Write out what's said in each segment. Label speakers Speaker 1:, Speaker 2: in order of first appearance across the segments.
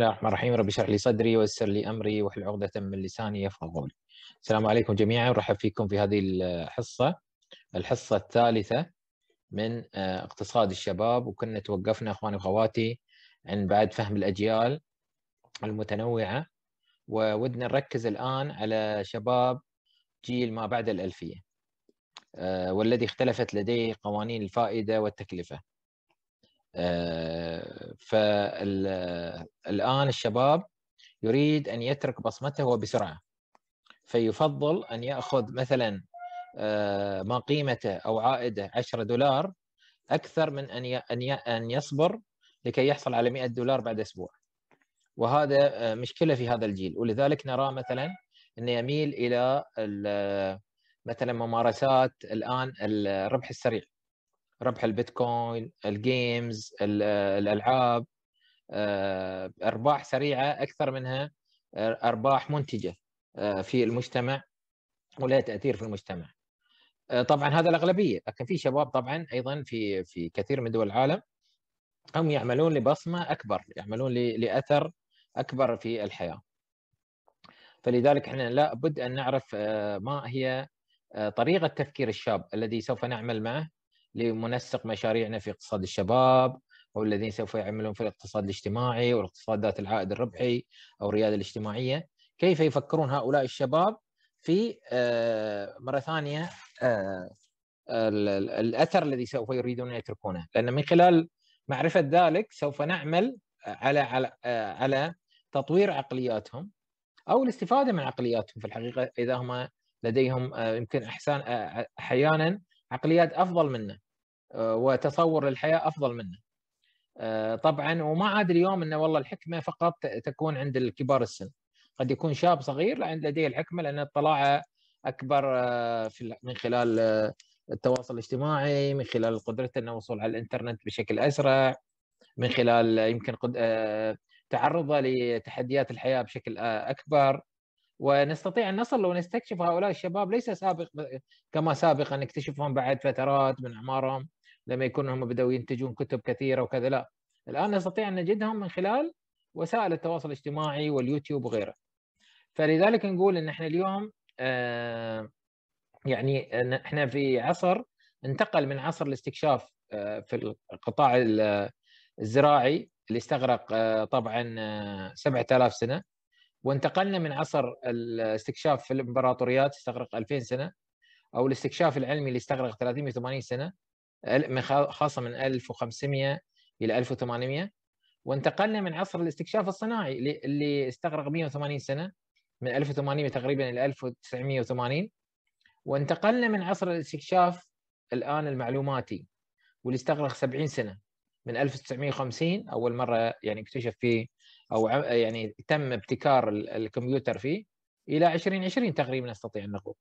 Speaker 1: بسم الله الرحمن الرحيم ربي اشرح لي صدري ويسر لي امري واحلل عقدة من لساني يفقهوا قولي. السلام عليكم جميعا ورحب فيكم في هذه الحصة الحصة الثالثة من آه، اقتصاد الشباب وكنا توقفنا اخواني واخواتي عن بعد فهم الاجيال المتنوعة وودنا نركز الان على شباب جيل ما بعد الالفية آه، والذي اختلفت لديه قوانين الفائدة والتكلفة آه، فالآن الشباب يريد أن يترك بصمته بسرعة فيفضل أن يأخذ مثلا آه، ما قيمته أو عائده 10 دولار أكثر من أن أن يصبر لكي يحصل على 100 دولار بعد أسبوع وهذا آه، مشكلة في هذا الجيل ولذلك نرى مثلا أنه يميل إلى مثلا ممارسات الآن الربح السريع ربح البيتكوين الجيمز الالعاب آه، ارباح سريعه اكثر منها آه، ارباح منتجه آه، في المجتمع ولها تاثير في المجتمع طبعا هذا الاغلبيه لكن في شباب طبعا ايضا في في كثير من دول العالم هم يعملون لبصمه اكبر يعملون لاثر اكبر في الحياه فلذلك احنا لابد ان نعرف ما هي طريقه تفكير الشاب الذي سوف نعمل معه لمنسق مشاريعنا في اقتصاد الشباب او الذين سوف يعملون في الاقتصاد الاجتماعي والاقتصاد ذات العائد الربحي او الرياده الاجتماعيه كيف يفكرون هؤلاء الشباب في آه، مره ثانيه آه، آه، الاثر الذي سوف يريدون ان يتركونه لان من خلال معرفه ذلك سوف نعمل على على على تطوير عقلياتهم او الاستفاده من عقلياتهم في الحقيقه اذا هم لديهم يمكن احسان احيانا عقليات افضل منه آه، وتصور للحياه افضل منه آه، طبعا وما عاد اليوم انه والله الحكمه فقط تكون عند الكبار السن قد يكون شاب صغير لديه الحكمه لان اطلاعه اكبر آه، في من خلال التواصل الاجتماعي من خلال قدرته انه وصول على الانترنت بشكل اسرع من خلال يمكن تعرضه لتحديات الحياه بشكل اكبر ونستطيع ان نصل ونستكشف هؤلاء الشباب ليس سابق كما سابقا نكتشفهم بعد فترات من اعمارهم لما يكونوا هم بدأوا ينتجون كتب كثيره وكذا لا الان نستطيع ان نجدهم من خلال وسائل التواصل الاجتماعي واليوتيوب وغيره فلذلك نقول ان احنا اليوم آه، يعني احنا في عصر انتقل من عصر الاستكشاف آه، في القطاع الزراعي اللي استغرق آه، طبعا 7000 سنه وانتقلنا من عصر الاستكشاف في الامبراطوريات استغرق 2000 سنه او الاستكشاف العلمي اللي استغرق 380 سنه خاصه من 1500 الى 1800 وانتقلنا من عصر الاستكشاف الصناعي اللي استغرق 180 سنه من 1800 تقريبا الى 1980 وانتقلنا من عصر الاستكشاف الان المعلوماتي واللي استغرق 70 سنه من 1950 اول مره يعني اكتشف فيه او يعني تم ابتكار الكمبيوتر فيه الى 2020 تقريبا نستطيع ان نقول.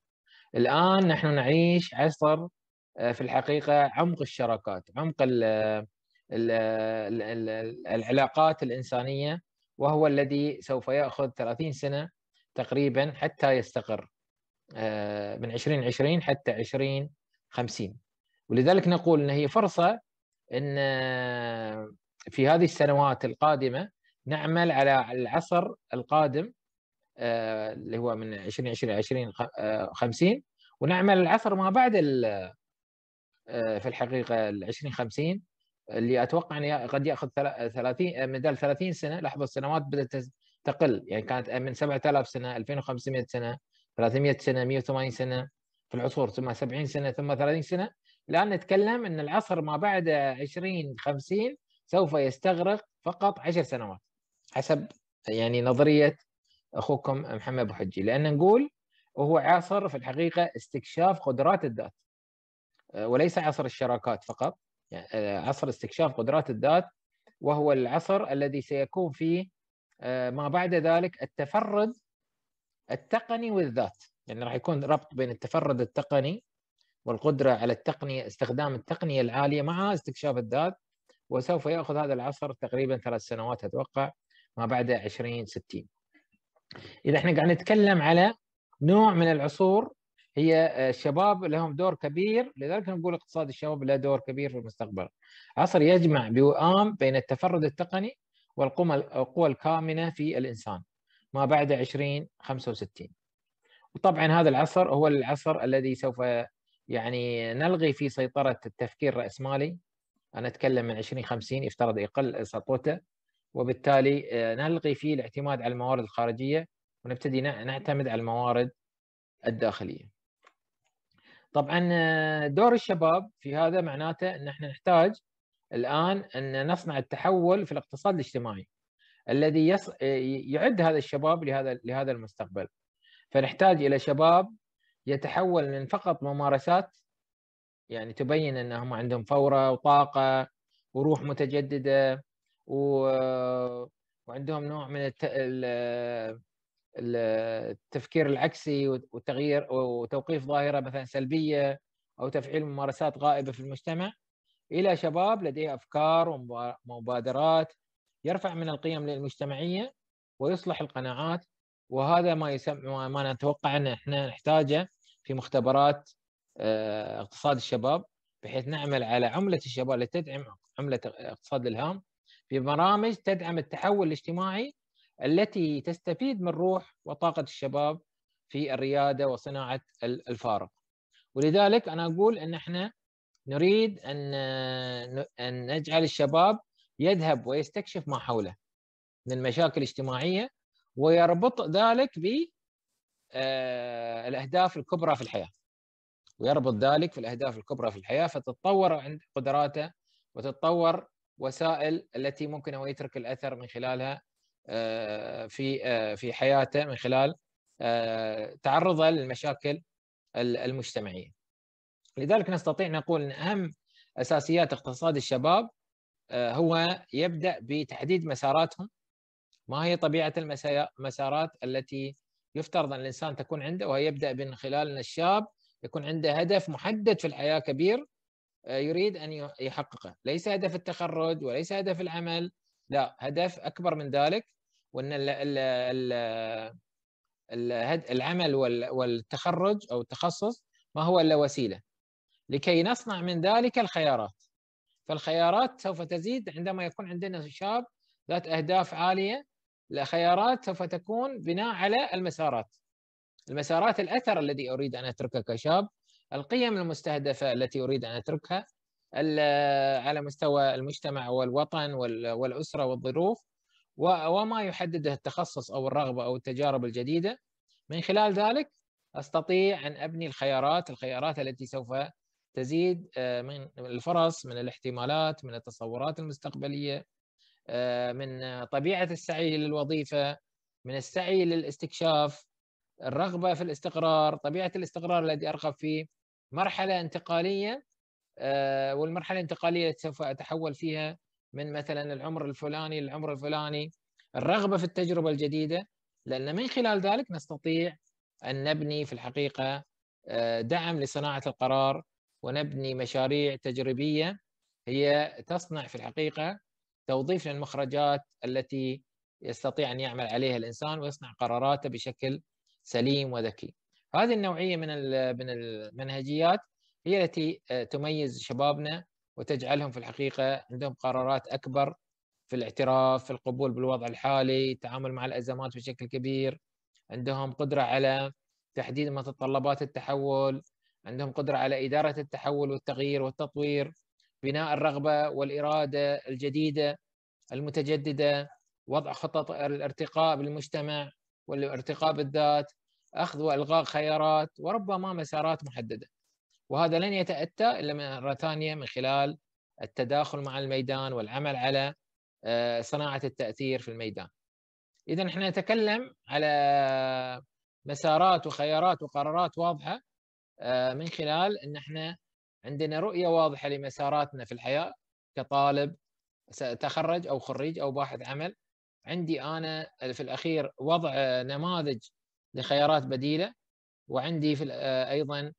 Speaker 1: الان نحن نعيش عصر آه، في الحقيقه عمق الشراكات، عمق الـ الـ الـ العلاقات الانسانيه وهو الذي سوف ياخذ 30 سنه تقريبا حتى يستقر آه، من 2020 حتى 2050 ولذلك نقول ان هي فرصه ان آه، في هذه السنوات القادمه نعمل على العصر القادم آه، اللي هو من 2020 2050 آه، ونعمل العصر ما بعد آه، في الحقيقه ال 2050 اللي اتوقع انه قد ياخذ 30 مدال 30 سنه لاحظوا السنوات بدات تقل يعني كانت من 7000 سنه 2500 سنه 300 سنه 180 سنه في العصور ثم 70 سنه ثم 30 سنه الان نتكلم ان العصر ما بعد 2050 سوف يستغرق فقط 10 سنوات حسب يعني نظريه اخوكم محمد ابو حجي لان نقول وهو عصر في الحقيقه استكشاف قدرات الذات آه، وليس عصر الشراكات فقط يعني آه، عصر استكشاف قدرات الذات وهو العصر الذي سيكون فيه آه، ما بعد ذلك التفرد التقني والذات يعني راح يكون ربط بين التفرد التقني والقدره على التقنيه استخدام التقنيه العاليه مع استكشاف الذات وسوف ياخذ هذا العصر تقريبا ثلاث سنوات اتوقع ما بعد 2060 اذا احنا قاعد نتكلم على نوع من العصور هي الشباب آه، لهم دور كبير لذلك نقول اقتصاد الشباب له دور كبير في المستقبل عصر يجمع بوئام بين التفرد التقني والقوى الكامنه في الانسان ما بعد 2065 وطبعا هذا العصر هو العصر الذي سوف يعني نلغي فيه سيطره التفكير الراسمالي انا اتكلم من 2050 يفترض يقل سطوته وبالتالي آه، نلغي فيه الاعتماد على الموارد الخارجيه ونبتدي نعتمد على الموارد الداخليه. طبعا آه، دور الشباب في هذا معناته ان احنا نحتاج الان ان نصنع التحول في الاقتصاد الاجتماعي الذي يص... آه، يعد هذا الشباب لهذا لهذا المستقبل. فنحتاج الى شباب يتحول من فقط ممارسات يعني تبين انهم عندهم فوره وطاقه وروح متجدده و... وعندهم نوع من الت... التفكير العكسي وتغيير وتوقيف ظاهره مثلا سلبيه او تفعيل ممارسات غائبه في المجتمع الى شباب لديه افكار ومبادرات يرفع من القيم المجتمعيه ويصلح القناعات وهذا ما يسمى ما نتوقع ان احنا نحتاجه في مختبرات آه، اقتصاد الشباب بحيث نعمل على عمله الشباب لتدعم عمله اقتصاد الالهام في برامج تدعم التحول الاجتماعي التي تستفيد من روح وطاقة الشباب في الريادة وصناعة الفارق ولذلك أنا أقول أن احنا نريد أن, أن نجعل الشباب يذهب ويستكشف ما حوله من المشاكل الاجتماعية ويربط ذلك بالأهداف آه، الكبرى في الحياة ويربط ذلك في الأهداف الكبرى في الحياة فتتطور عند قدراته وتتطور وسائل التي ممكن هو يترك الاثر من خلالها آه، في آه، في حياته من خلال آه، تعرضه للمشاكل المجتمعيه. لذلك نستطيع نقول ان اهم اساسيات اقتصاد الشباب هو يبدا بتحديد مساراتهم ما هي طبيعه المسارات التي يفترض ان الانسان تكون عنده وهي يبدا من خلال ان الشاب يكون عنده هدف محدد في الحياه كبير يريد ان يحققه، ليس هدف التخرج وليس هدف العمل، لا هدف اكبر من ذلك وان الـ الـ الـ العمل والتخرج او التخصص ما هو الا وسيله لكي نصنع من ذلك الخيارات. فالخيارات سوف تزيد عندما يكون عندنا شاب ذات اهداف عاليه الخيارات سوف تكون بناء على المسارات. المسارات الاثر الذي اريد ان اتركه كشاب القيم المستهدفة التي أريد أن أتركها على مستوى المجتمع والوطن والأسرة والظروف وما يحدده التخصص أو الرغبة أو التجارب الجديدة من خلال ذلك أستطيع أن أبني الخيارات الخيارات التي سوف تزيد آه، من الفرص من الاحتمالات من التصورات المستقبلية آه، من طبيعة السعي للوظيفة من السعي للاستكشاف الرغبة في الاستقرار طبيعة الاستقرار الذي أرغب فيه مرحله انتقاليه آه، والمرحله الانتقاليه سوف اتحول فيها من مثلا العمر الفلاني للعمر الفلاني الرغبه في التجربه الجديده لان من خلال ذلك نستطيع ان نبني في الحقيقه آه، دعم لصناعه القرار ونبني مشاريع تجريبيه هي تصنع في الحقيقه توظيف للمخرجات التي يستطيع ان يعمل عليها الانسان ويصنع قراراته بشكل سليم وذكي. هذه النوعيه من من المنهجيات هي التي آه، تميز شبابنا وتجعلهم في الحقيقه عندهم قرارات اكبر في الاعتراف في القبول بالوضع الحالي التعامل مع الازمات بشكل كبير عندهم قدره على تحديد متطلبات التحول عندهم قدره على اداره التحول والتغيير والتطوير بناء الرغبه والاراده الجديده المتجدده وضع خطط الارتقاء بالمجتمع والارتقاء بالذات أخذ وإلغاء خيارات وربما مسارات محددة وهذا لن يتأتى إلا مرة ثانية من خلال التداخل مع الميدان والعمل على آه، صناعة التأثير في الميدان إذا احنا نتكلم على مسارات وخيارات وقرارات واضحة آه، من خلال أن احنا عندنا رؤية واضحة لمساراتنا في الحياة كطالب سأتخرج أو خريج أو باحث عمل عندي أنا في الأخير وضع آه، نماذج لخيارات بديله وعندي في آه، ايضا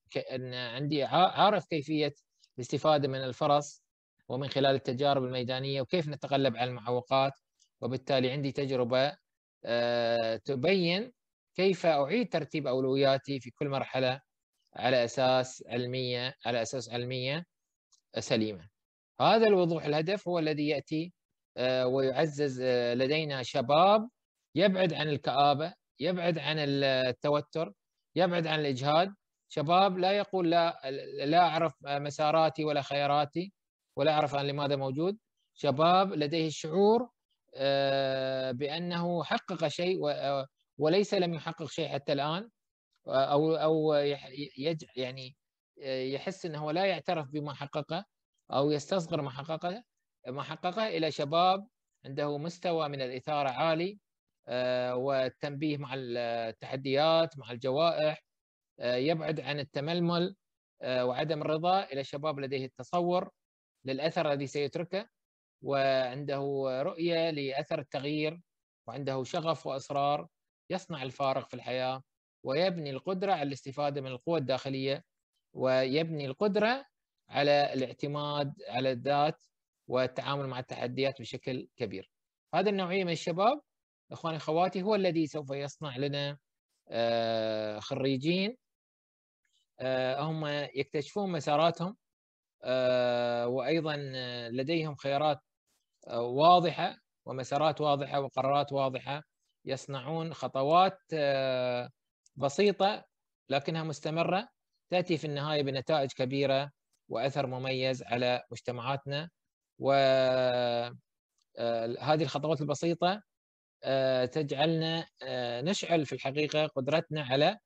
Speaker 1: عندي عارف كيفيه الاستفاده من الفرص ومن خلال التجارب الميدانيه وكيف نتغلب على المعوقات وبالتالي عندي تجربه آه، تبين كيف اعيد ترتيب اولوياتي في كل مرحله على اساس علميه على اساس علميه سليمه. هذا الوضوح الهدف هو الذي ياتي آه، ويعزز لدينا شباب يبعد عن الكآبه يبعد عن التوتر يبعد عن الاجهاد شباب لا يقول لا لا اعرف مساراتي ولا خياراتي ولا اعرف انا لماذا موجود شباب لديه الشعور آه، بانه حقق شيء وليس لم يحقق شيء حتى الان او او يعني آه، يحس انه لا يعترف بما حققه او يستصغر ما حققه ما حققه الى شباب عنده مستوى من الاثاره عالي آه، والتنبيه مع التحديات مع الجوائح آه، يبعد عن التململ آه، وعدم الرضا الى شباب لديه التصور للاثر الذي سيتركه وعنده رؤيه لاثر التغيير وعنده شغف واصرار يصنع الفارق في الحياه ويبني القدره على الاستفاده من القوى الداخليه ويبني القدره على الاعتماد على الذات والتعامل مع التحديات بشكل كبير. هذه النوعيه من الشباب اخواني اخواتي هو الذي سوف يصنع لنا آه، خريجين آه، هم يكتشفون مساراتهم آه، وايضا لديهم خيارات واضحه ومسارات واضحه وقرارات واضحه يصنعون خطوات بسيطه لكنها مستمره تاتي في النهايه بنتائج كبيره واثر مميز على مجتمعاتنا وهذه الخطوات البسيطه آه، تجعلنا آه، نشعل في الحقيقه قدرتنا على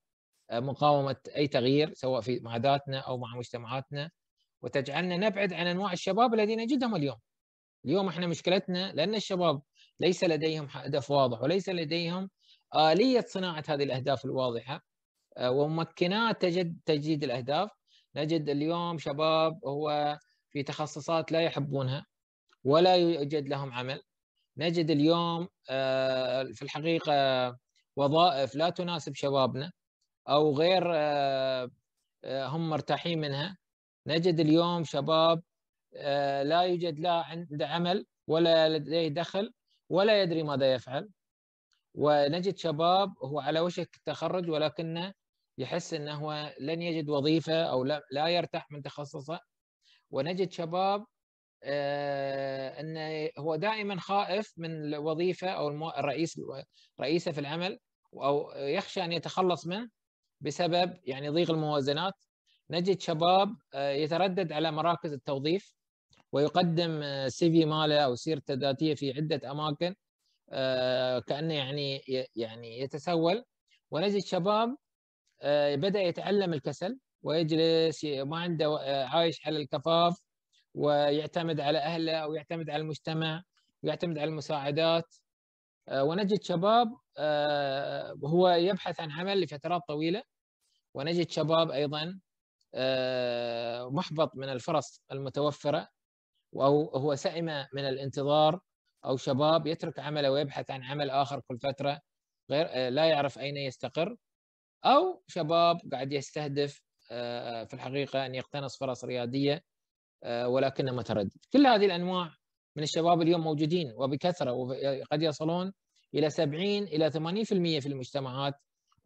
Speaker 1: آه، مقاومه اي تغيير سواء في مع ذاتنا او مع مجتمعاتنا وتجعلنا نبعد عن انواع الشباب الذين نجدهم اليوم. اليوم احنا مشكلتنا لان الشباب ليس لديهم هدف واضح وليس لديهم اليه صناعه هذه الاهداف الواضحه وممكنات تجد تجديد الاهداف نجد اليوم شباب هو في تخصصات لا يحبونها ولا يوجد لهم عمل نجد اليوم آه، في الحقيقه وظائف لا تناسب شبابنا او غير آه، آه، هم مرتاحين منها نجد اليوم شباب لا يوجد لا عنده عمل ولا لديه دخل ولا يدري ماذا يفعل ونجد شباب هو على وشك التخرج ولكنه يحس انه لن يجد وظيفه او لا يرتاح من تخصصه ونجد شباب آه، انه هو دائما خائف من الوظيفه او الرئيس رئيسه في العمل او يخشى ان يتخلص منه بسبب يعني ضيق الموازنات نجد شباب آه، يتردد على مراكز التوظيف ويقدم سي آه، في ماله او سيرته الذاتيه في عده اماكن كانه يعني يعني يتسول ونجد شباب بدا يتعلم الكسل ويجلس ما عنده عايش على الكفاف ويعتمد على أهله ويعتمد على المجتمع ويعتمد على المساعدات آه، ونجد شباب آه، هو يبحث عن عمل لفترات طويلة ونجد شباب أيضا آه، محبط من الفرص المتوفرة أو هو سئم من الانتظار أو شباب يترك عمله ويبحث عن عمل آخر كل فترة غير لا يعرف أين يستقر أو شباب قاعد يستهدف في الحقيقة أن يقتنص فرص ريادية آه، ولكنه متردد كل هذه الأنواع من الشباب اليوم موجودين وبكثرة وقد يصلون إلى 70 إلى 80% في المجتمعات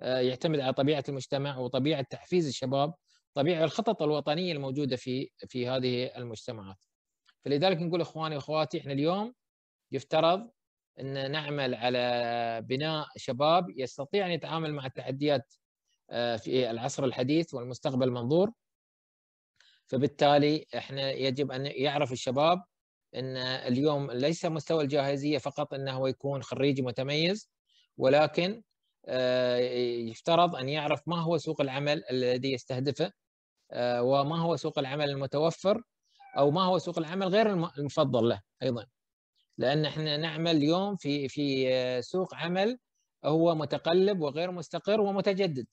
Speaker 1: آه، يعتمد على طبيعة المجتمع وطبيعة تحفيز الشباب طبيعة الخطط الوطنية الموجودة في في هذه المجتمعات فلذلك نقول إخواني وأخواتي إحنا اليوم يفترض أن نعمل على بناء شباب يستطيع أن يتعامل مع التحديات آه، في العصر الحديث والمستقبل المنظور فبالتالي احنا يجب ان يعرف الشباب ان اليوم ليس مستوى الجاهزيه فقط انه هو يكون خريج متميز ولكن آه، يفترض ان يعرف ما هو سوق العمل الذي يستهدفه آه، وما هو سوق العمل المتوفر او ما هو سوق العمل غير المفضل له ايضا لان احنا نعمل اليوم في في آه، سوق عمل هو متقلب وغير مستقر ومتجدد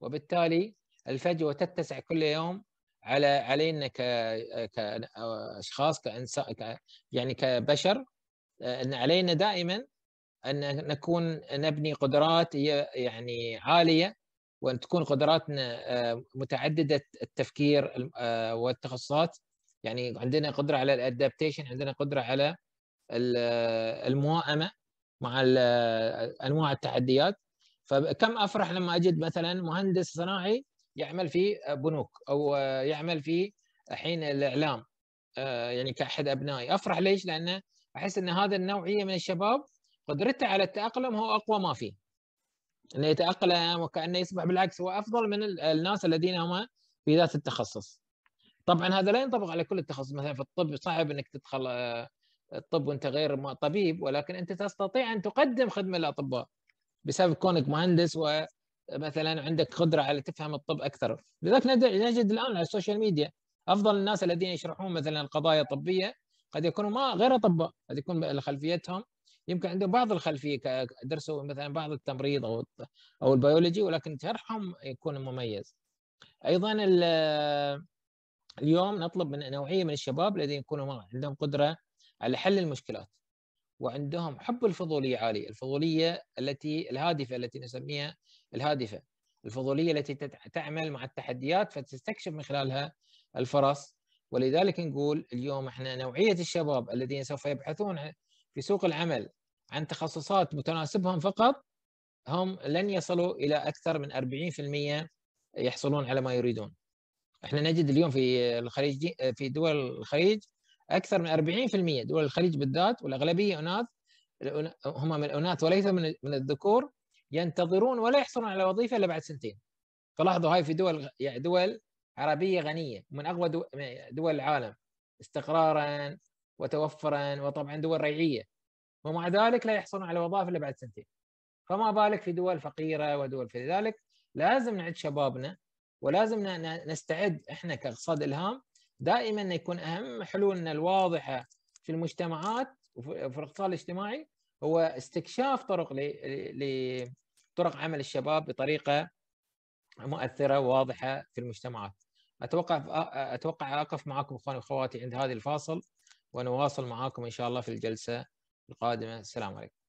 Speaker 1: وبالتالي الفجوه تتسع كل يوم على علينا ك كاشخاص كانسان يعني كبشر آه، ان علينا دائما ان نكون نبني قدرات يعني عاليه وان تكون قدراتنا آه، متعدده التفكير آه، والتخصصات يعني عندنا قدره على الادابتيشن عندنا قدره على الموائمه مع انواع التحديات فكم افرح لما اجد مثلا مهندس صناعي يعمل في بنوك او يعمل في حين الاعلام آه، يعني كاحد ابنائي افرح ليش؟ لانه احس ان هذا النوعيه من الشباب قدرته على التاقلم هو اقوى ما فيه. انه يتاقلم وكانه يصبح بالعكس هو افضل من الناس الذين هم في ذات التخصص. طبعا هذا لا ينطبق على كل التخصص مثلا في الطب صعب انك تدخل آه، الطب وانت غير طبيب ولكن انت تستطيع ان تقدم خدمه للاطباء بسبب كونك مهندس و مثلا عندك قدره على تفهم الطب اكثر لذلك نجد الان على السوشيال ميديا افضل الناس الذين يشرحون مثلا قضايا طبيه قد يكونوا ما غير اطباء قد يكون خلفيتهم يمكن عندهم بعض الخلفيه درسوا مثلا بعض التمريض او او البيولوجي ولكن شرحهم يكون مميز ايضا اليوم نطلب من نوعيه من الشباب الذين يكونوا عندهم قدره على حل المشكلات وعندهم حب الفضوليه عالي، الفضوليه التي الهادفه التي نسميها الهادفه، الفضوليه التي تعمل مع التحديات فتستكشف من خلالها الفرص ولذلك نقول اليوم احنا نوعيه الشباب الذين سوف يبحثون في سوق العمل عن تخصصات متناسبهم فقط هم لن يصلوا الى اكثر من 40% يحصلون على ما يريدون. احنا نجد اليوم في الخليج في دول الخليج اكثر من 40% دول الخليج بالذات والاغلبيه اناث هم من الاناث وليس من من الذكور ينتظرون ولا يحصلون على وظيفه الا بعد سنتين فلاحظوا هاي في دول يعني دول عربيه غنيه من اقوى دول العالم استقرارا وتوفرا وطبعا دول ريعيه ومع ذلك لا يحصلون على وظائف الا بعد سنتين فما بالك في دول فقيره ودول فلذلك لازم نعد شبابنا ولازم نستعد احنا كاقتصاد الهام دائما يكون اهم حلولنا الواضحه في المجتمعات وفي الاقتصاد الاجتماعي هو استكشاف طرق لطرق عمل الشباب بطريقه مؤثره وواضحه في المجتمعات. اتوقع اتوقع اقف معكم اخواني واخواتي عند هذه الفاصل ونواصل معاكم ان شاء الله في الجلسه القادمه، السلام عليكم.